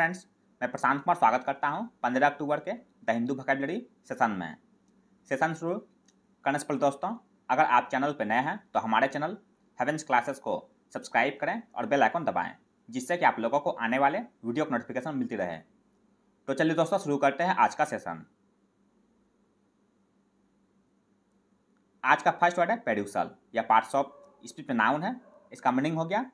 friends मैं प्रशांत कुमार स्वागत करता हूं 15 अक्टूबर के द हिंदू भकेबलरी सेशन में सेशन शुरू करने से पहले दोस्तों अगर आप चैनल पर नए हैं तो हमारे चैनल हेवेंस क्लासेस को सब्सक्राइब करें और बेल आइकन दबाएं जिससे कि आप लोगों को आने वाले वीडियो की नोटिफिकेशन मिलती रहे तो चलिए दोस्तों शुरू करते हैं आज का सेशन आज का फर्स्ट वर्ड है पेड्यूसल या पार्ट्स ऑफ स्पीच में नाउन है इसका मीनिंग हो गया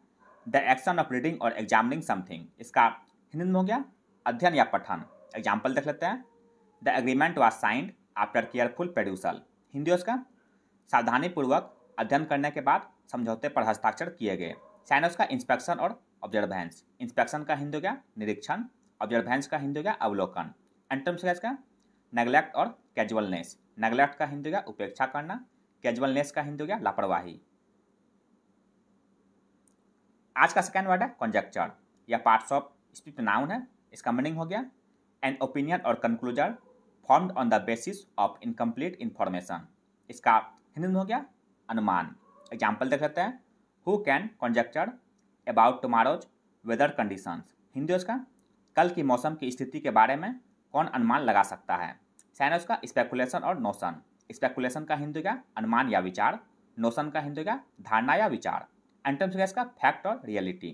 the action of reading or examining something इसका हिंदी में हो गया अध्ययन या पठन एग्जाम्पल देख लेते हैं the agreement was signed after careful perusal Hindi उसका सावधानीपूर्वक अध्ययन करने के बाद समझौते पर हस्ताक्षर किए गए साइन उसका इंस्पेक्शन और ऑब्जर्वेंस इंस्पेक्शन का हिंदी हो गया निरीक्षण ऑब्जर्वेंस का हिंदी हो गया अवलोकन एंटम्स का इसका नेग्लेक्ट और कैजुअलनेस नेग्लेक्ट का हिंदी हो गया उपेक्षा करना कैजुअलनेस का हिंदी हो गया लापरवाही आज का सेकेंड वर्ड है कॉन्जेक्चर या पार्ट्स ऑफ स्पीक नाउन है इसका मीनिंग हो गया an opinion or conclusion formed on the basis of incomplete information इसका हिंदी में हो गया अनुमान एग्जाम्पल देख सकते हैं who can conjecture about tomorrow's weather condition Hindi उसका कल की मौसम की स्थिति के बारे में कौन अनुमान लगा सकता है सैन उसका स्पेकुलेशन और नोशन स्पेकुलेशन का हिंदू क्या अनुमान या विचार नोशन का हिंदू क्या धारणा या विचार एंटम्स क्या इसका फैक्ट और रियलिटी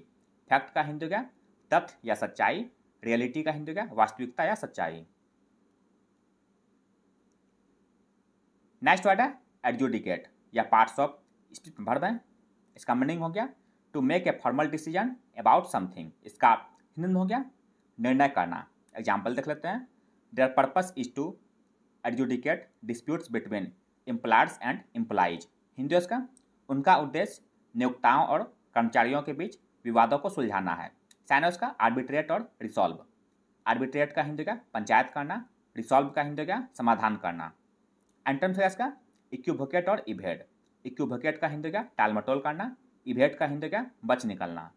फैक्ट का हिंदू क्या तथ्य या सच्चाई रियलिटी का हिंदी क्या वास्तविकता या सच्चाई नेक्स्ट वर्ड है एडजुडिकेट या पार्ट्स ऑफ स्पीच भर दें इसका मीनिंग हो गया to make a formal decision about something इसका हिंदी हो गया निर्णय करना एग्जाम्पल देख लेते हैं their purpose is to adjudicate disputes between employers and employees Hindi इसका उनका उद्देश्य नियोक्ताओं और कर्मचारियों के बीच विवादों को सुलझाना है साइन है उसका आर्बिट्रेट और रिसॉल्व आर्बिट्रेट का हिंद हो गया पंचायत करना रिसॉल्व का हिंद हो गया समाधान करना एंड टर्म्स हो इसका और इभेड इक्यूभोकेट का हिंद हो गया टालमटोल करना इवेट का हिंद हो गया बच निकलना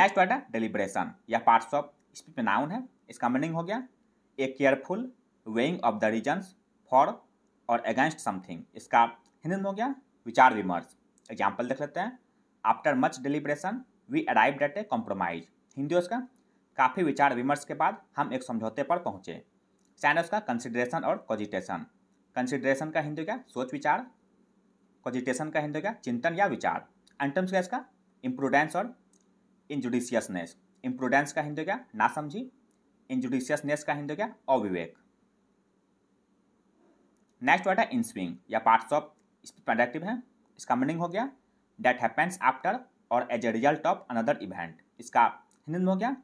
नेक्स्ट वर्ड है डिलिब्रेशन यह पार्ट्स ऑफ स्पीच में नाउन है इसका मीनिंग हो गया a careful weighing of the reasons for or against something इसका हिंदी में हो गया विचार विमर्श एग्जाम्पल देख लेते हैं after much deliberation we arrive at a compromise Hindi उसका काफ़ी विचार विमर्श के बाद हम एक समझौते पर पहुंचे चाइना उसका कंसिडरेशन और कॉजिटेशन कंसिडरेशन का हिंदी क्या सोच विचार कॉजिटेशन का हिंदी क्या चिंतन या विचार एंटम्स क्या इसका इम्प्रूडेंस और इनजुडिशियसनेस इम्प्रूडेंस का हिंदी क्या ना समझी इनजुडिशियसनेस का हिंदी क्या अविवेक नेक्स्ट वर्ड है इन स्विंग या पार्ट्स ऑफ प्रोडक्टिव है इसका मीनिंग हो गया that happens after or as a result of another event इसका हिंदी में हो गया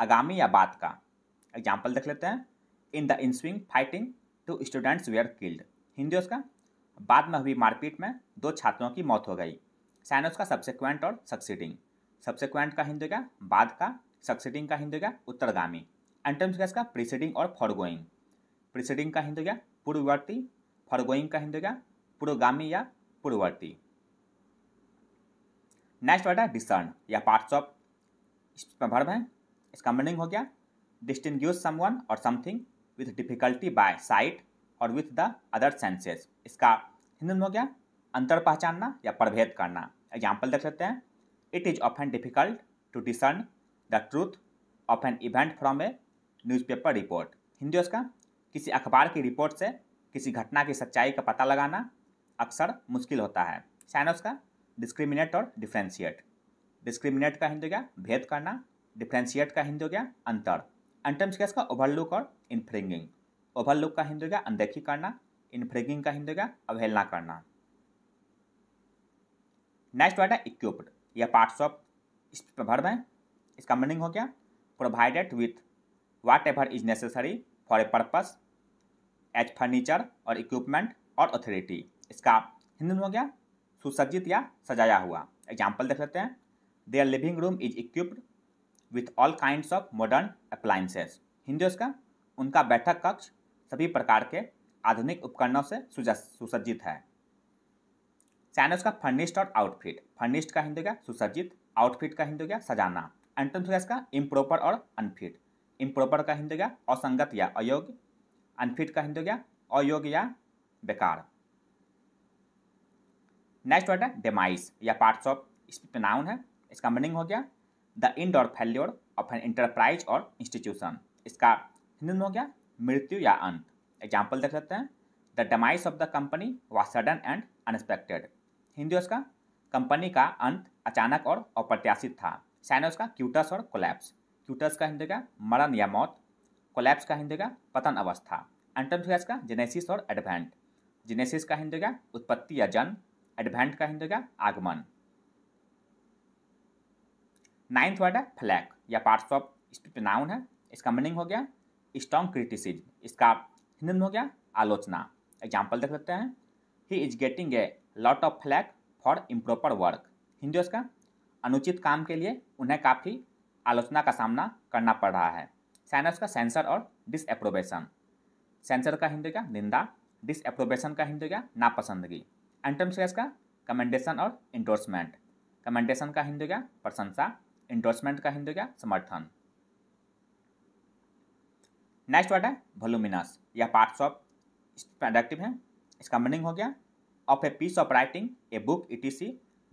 आगामी या बात का एग्जाम्पल देख लेते हैं in the ensuing fighting two students were killed Hindi उसका बाद में हुई मारपीट में दो छात्रों की मौत हो गई साइन उसका सब्सिक्वेंट और सक्सीडिंग सब्सिक्वेंट का हिंदी क्या बाद का सक्सीडिंग का हिंदी क्या उत्तरगामी एंटम्स का इसका प्रिसीडिंग और फॉरगोइंग प्रिसीडिंग का हिंदी क्या पूर्ववर्ती फॉरगोइंग का हिंदी क्या पूर्वगामी या पूर्ववर्ती नेक्स्ट वर्ड है डिसर्न या पार्ट्स ऑफ इसमें भर्व है इसका मीनिंग हो गया distinguish someone or something with difficulty by sight or with the other senses इसका हिंदी में हो गया अंतर पहचानना या प्रभेद करना एग्जाम्पल देख सकते हैं it is an difficult to discern the truth of an event from a newspaper report Hindi उसका किसी अखबार की रिपोर्ट से किसी घटना की सच्चाई का पता लगाना अक्सर मुश्किल होता है साइनस का डिस्क्रिमिनेट और डिफ्रेंशिएट डिस्क्रिमिनेट का हिंदी हो गया भेद करना डिफ्रेंशिएट का हिंदी हो गया अंतर एंटम्स क्या इसका ओवरलुक और इनफ्रिंगिंग ओवरलुक का हिंदी हो गया अनदेखी करना इनफ्रिंगिंग का हिंदी हो गया अवहेलना करना नेक्स्ट वर्ड है इक्विप्ड या पार्ट्स ऑफ इस प्रभर्व है इसका मीनिंग हो गया provided with whatever is necessary for a purpose as furniture or equipment or authority इसका हिंदी हो गया सुसज्जित या सजाया हुआ एग्जाम्पल देख लेते हैं their living room is equipped with all kind of modern appliances Hindi उसका उनका बैठक कक्ष सभी प्रकार के आधुनिक उपकरणों से सुसज्जित है सैनस का फर्निश्ड और आउटफिट फर्निश्ड का हिंदू क्या सुसज्जित आउटफिट का हिंदू क्या सजाना एंटन का इम्प्रोपर और अनफिट इम्प्रोपर का हिंदू क्या असंगत या अयोग्य अनफिट का हिंदू क्या अयोग्य या बेकार नेक्स्ट वर्ड है डेमाइस या पार्ट्स ऑफ स्पीच नाउन है इसका मीनिंग हो गया the end or failure of an enterprise or institution इसका हिंदी में हो गया मृत्यु या अंत एग्जाम्पल देख सकते हैं the demise of the company was sudden and unexpected Hindi उसका कंपनी का अंत अचानक और अप्रत्याशित था साइन उसका क्यूटस और कोलैप्स क्यूटस का हिंदी का मरण या मौत कोलैप्स का हिंदी का पतन अवस्था एंटम का जेनेसिस और एडवेंट जेनेसिस का हिंदी का उत्पत्ति या जन्म एडवेंट का हिंदी हो गया आगमन नाइन्थ वर्ड है फ्लैक या पार्ट्स ऑफ स्पीच नाउन है इसका मीनिंग हो गया स्ट्रॉन्ग क्रिटिसिज्म इसका हिंदी में हो गया आलोचना एग्जाम्पल देख लेते हैं he is getting a lot of flak for improper work Hindi उसका अनुचित काम के लिए उन्हें काफ़ी आलोचना का सामना करना पड़ रहा है साइनस का सेंसर और डिसअप्रोबेशन सेंसर का हिंदी क्या निंदा डिसअप्रोबेशन का हिंदी क्या नापसंदगी एंटम्स क्या इसका कमेंडेशन और इंडोर्समेंट कमेंडेशन का हिंदू क्या प्रशंसा इंडोर्समेंट का हिंदू क्या समर्थन नेक्स्ट वर्ड है वोलूमिनस या पार्ट्स ऑफ एडक्टिव है इसका मीनिंग हो गया of a piece of writing a book etc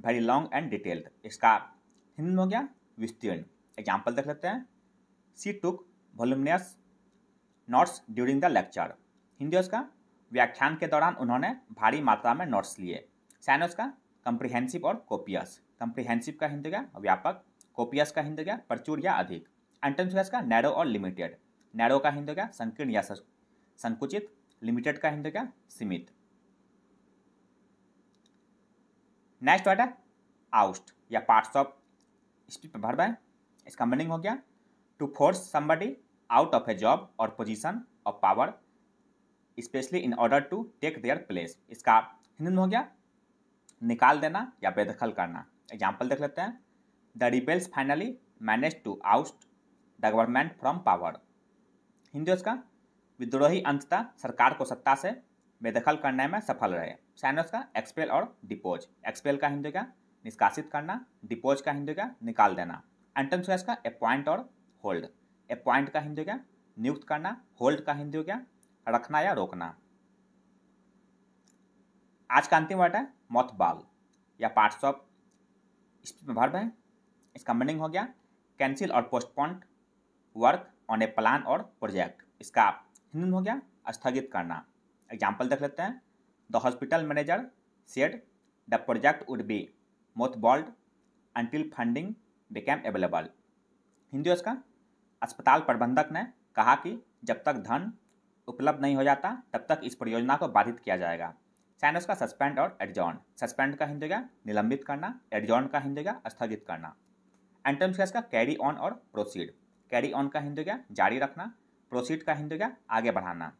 very long and detailed इसका हिंदी हो गया विस्तीर्ण एग्जाम्पल देख लेते हैं she took voluminous notes during the lecture Hindi उसका व्याख्यान के दौरान उन्होंने भारी मात्रा में नोट्स लिए सैनोस का कंप्रिहेंसिव और कॉपियस कंप्रिहेंसिव का हिंद गया व्यापक कॉपियस का हिंद गया प्रचुर या अधिक एंटेंसियस का नैरो और लिमिटेड नैरो का हिंद गया संकीर्ण या संकुचित लिमिटेड का हिंद गया सीमित नेक्स्ट वर्ड है आउस्ट या पार्ट्स ऑफ स्पीच भर बाय इसका मीनिंग हो गया to force somebody out of a job or position of power especially in order to take their place इसका हिंदी में हो गया निकाल देना या बेदखल करना एग्जाम्पल देख लेते हैं the rebels finally manage to oust the government from power Hindi उसका विद्रोही अंतता सरकार को सत्ता से बेदखल करने में सफल रहे सैनस का एक्सपेल और डिपोज एक्सपेल का हिंदी का निष्कासित करना डिपोज का हिंदी का निकाल देना एंटन सुस का अपॉइंट और होल्ड अपॉइंट का हिंदी का नियुक्त करना होल्ड का हिंदी हो गया रखना या रोकना आज का अंतिम वर्ड है मॉथबाल या पार्ट्स ऑफ इस भर्ब है इसका मीनिंग हो गया cancel or postpone work on a plan or project इसका हिंदी हो गया स्थगित करना एग्जाम्पल देख लेते हैं the hospital manager said the project would be mothballed until funding became available Hindi उसका अस्पताल प्रबंधक ने कहा कि जब तक धन उपलब्ध नहीं हो जाता तब तक इस परियोजना को बाधित किया जाएगा साइनस का सस्पेंड और एडजॉन सस्पेंड का हिंदी गया निलंबित करना एडजॉन का हिंदी गया स्थगित करना एंटम का carry on or proceed carry on का हिंदी गया जारी रखना प्रोसीड का हिंदी गया आगे बढ़ाना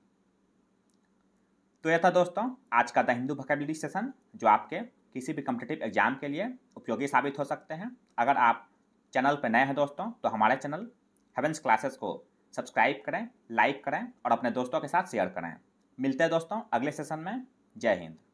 तो यह था दोस्तों आज का द हिंदू वोकेबलरी सेशन जो आपके किसी भी कम्पिटेटिव एग्जाम के लिए उपयोगी साबित हो सकते हैं अगर आप चैनल पर नए हैं दोस्तों तो हमारे चैनल हेवेंस क्लासेस को सब्सक्राइब करें लाइक करें और अपने दोस्तों के साथ शेयर करें मिलते हैं दोस्तों अगले सेशन में जय हिंद